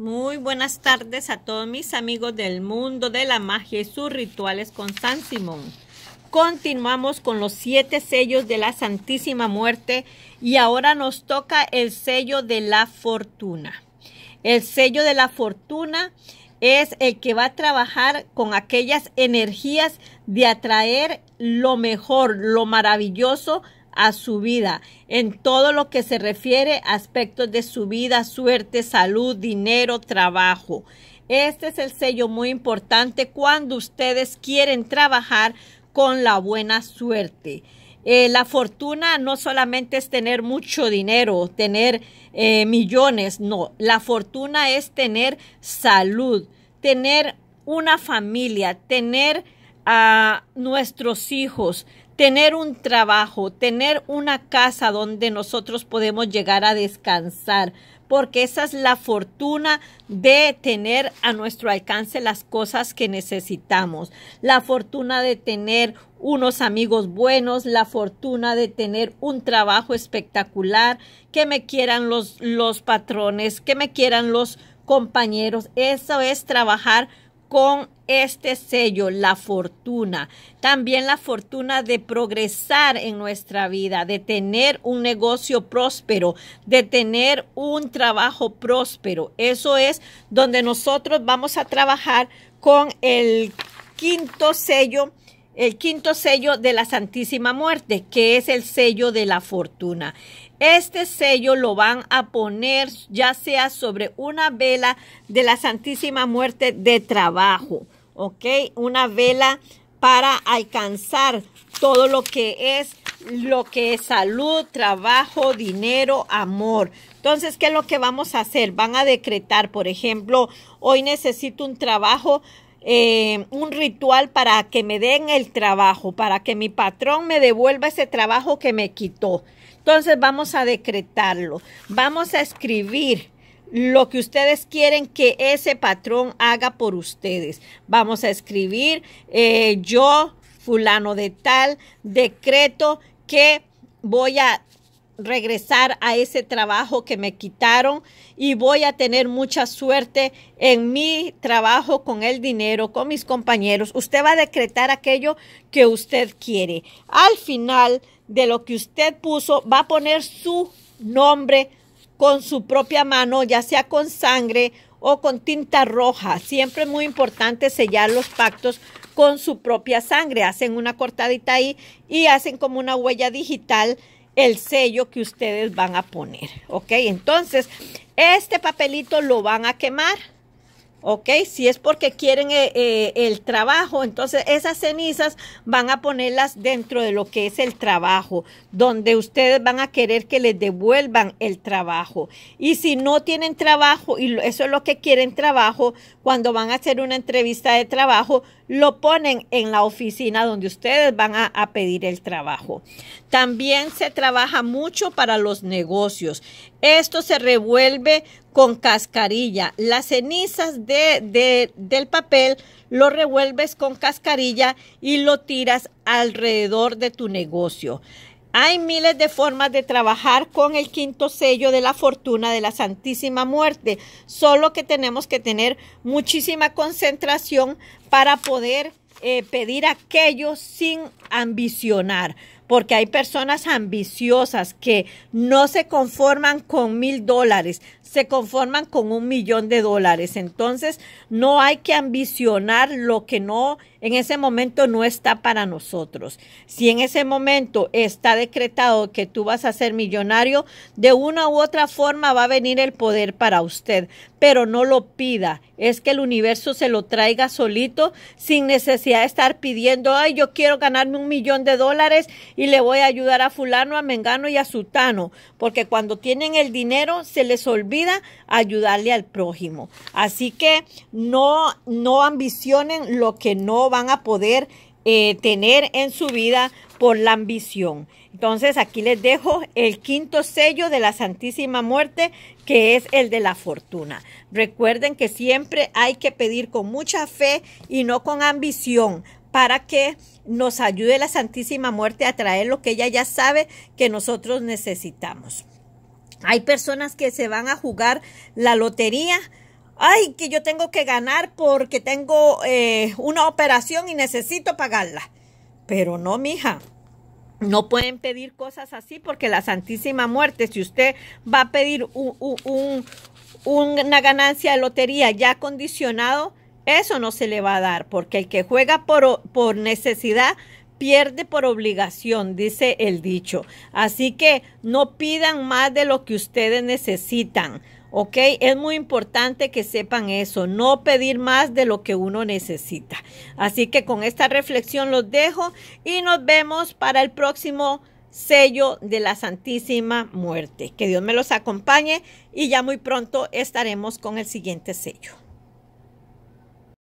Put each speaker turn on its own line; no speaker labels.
Muy buenas tardes a todos mis amigos del mundo de la magia y sus rituales con San Simón. Continuamos con los siete sellos de la Santísima Muerte y ahora nos toca el sello de la fortuna. El sello de la fortuna es el que va a trabajar con aquellas energías de atraer lo mejor, lo maravilloso a su vida en todo lo que se refiere a aspectos de su vida, suerte, salud, dinero, trabajo. Este es el sello muy importante cuando ustedes quieren trabajar con la buena suerte. Eh, la fortuna no solamente es tener mucho dinero, tener eh, millones, no, la fortuna es tener salud, tener una familia, tener a ah, nuestros hijos, tener un trabajo, tener una casa donde nosotros podemos llegar a descansar, porque esa es la fortuna de tener a nuestro alcance las cosas que necesitamos, la fortuna de tener unos amigos buenos, la fortuna de tener un trabajo espectacular, que me quieran los, los patrones, que me quieran los compañeros. Eso es trabajar con este sello, la fortuna. También la fortuna de progresar en nuestra vida, de tener un negocio próspero, de tener un trabajo próspero. Eso es donde nosotros vamos a trabajar con el quinto sello el quinto sello de la Santísima Muerte, que es el sello de la fortuna. Este sello lo van a poner ya sea sobre una vela de la Santísima Muerte de trabajo, ¿ok? Una vela para alcanzar todo lo que es lo que es salud, trabajo, dinero, amor. Entonces, ¿qué es lo que vamos a hacer? Van a decretar, por ejemplo, hoy necesito un trabajo eh, un ritual para que me den el trabajo, para que mi patrón me devuelva ese trabajo que me quitó. Entonces vamos a decretarlo, vamos a escribir lo que ustedes quieren que ese patrón haga por ustedes. Vamos a escribir, eh, yo, fulano de tal, decreto que voy a regresar a ese trabajo que me quitaron y voy a tener mucha suerte en mi trabajo con el dinero, con mis compañeros. Usted va a decretar aquello que usted quiere. Al final de lo que usted puso, va a poner su nombre con su propia mano, ya sea con sangre o con tinta roja. Siempre es muy importante sellar los pactos con su propia sangre. Hacen una cortadita ahí y hacen como una huella digital el sello que ustedes van a poner, ¿ok? Entonces, este papelito lo van a quemar, ¿ok? Si es porque quieren eh, eh, el trabajo, entonces esas cenizas van a ponerlas dentro de lo que es el trabajo, donde ustedes van a querer que les devuelvan el trabajo. Y si no tienen trabajo, y eso es lo que quieren trabajo, cuando van a hacer una entrevista de trabajo, lo ponen en la oficina donde ustedes van a, pedir el trabajo. También se trabaja mucho para los negocios. Esto se revuelve con cascarilla. Las cenizas de, del papel lo revuelves con cascarilla y lo tiras alrededor de tu negocio. Hay miles de formas de trabajar con el quinto sello de la fortuna de la Santísima Muerte, solo que tenemos que tener muchísima concentración para poder eh, pedir aquello sin ambicionar, porque hay personas ambiciosas que no se conforman con mil dólares, se conforman con un millón de dólares. Entonces, no hay que ambicionar lo que no, en ese momento no está para nosotros. Si en ese momento está decretado que tú vas a ser millonario, de una u otra forma va a venir el poder para usted, pero no lo pida. Es que el universo se lo traiga solito sin necesidad de estar pidiendo, ay, yo quiero ganarme un millón de dólares y le voy a ayudar a fulano, a mengano y a sutano, porque cuando tienen el dinero se les olvida ayudarle al prójimo. Así que no, no ambicionen lo que no van a poder eh, tener en su vida por la ambición. Entonces aquí les dejo el quinto sello de la Santísima Muerte, que es el de la fortuna. Recuerden que siempre hay que pedir con mucha fe y no con ambición para que nos ayude la Santísima Muerte a traer lo que ella ya sabe que nosotros necesitamos. Hay personas que se van a jugar la lotería. Ay, que yo tengo que ganar porque tengo eh, una operación y necesito pagarla. Pero no, mija. No pueden pedir cosas así porque la Santísima Muerte, si usted va a pedir una ganancia de lotería ya condicionado, eso no se le va a dar porque el que juega por, por necesidad pierde por obligación, dice el dicho. Así que no pidan más de lo que ustedes necesitan. ¿ok? Es muy importante que sepan eso, no pedir más de lo que uno necesita. Así que con esta reflexión los dejo y nos vemos para el próximo sello de la Santísima Muerte. Que Dios me los acompañe y ya muy pronto estaremos con el siguiente sello.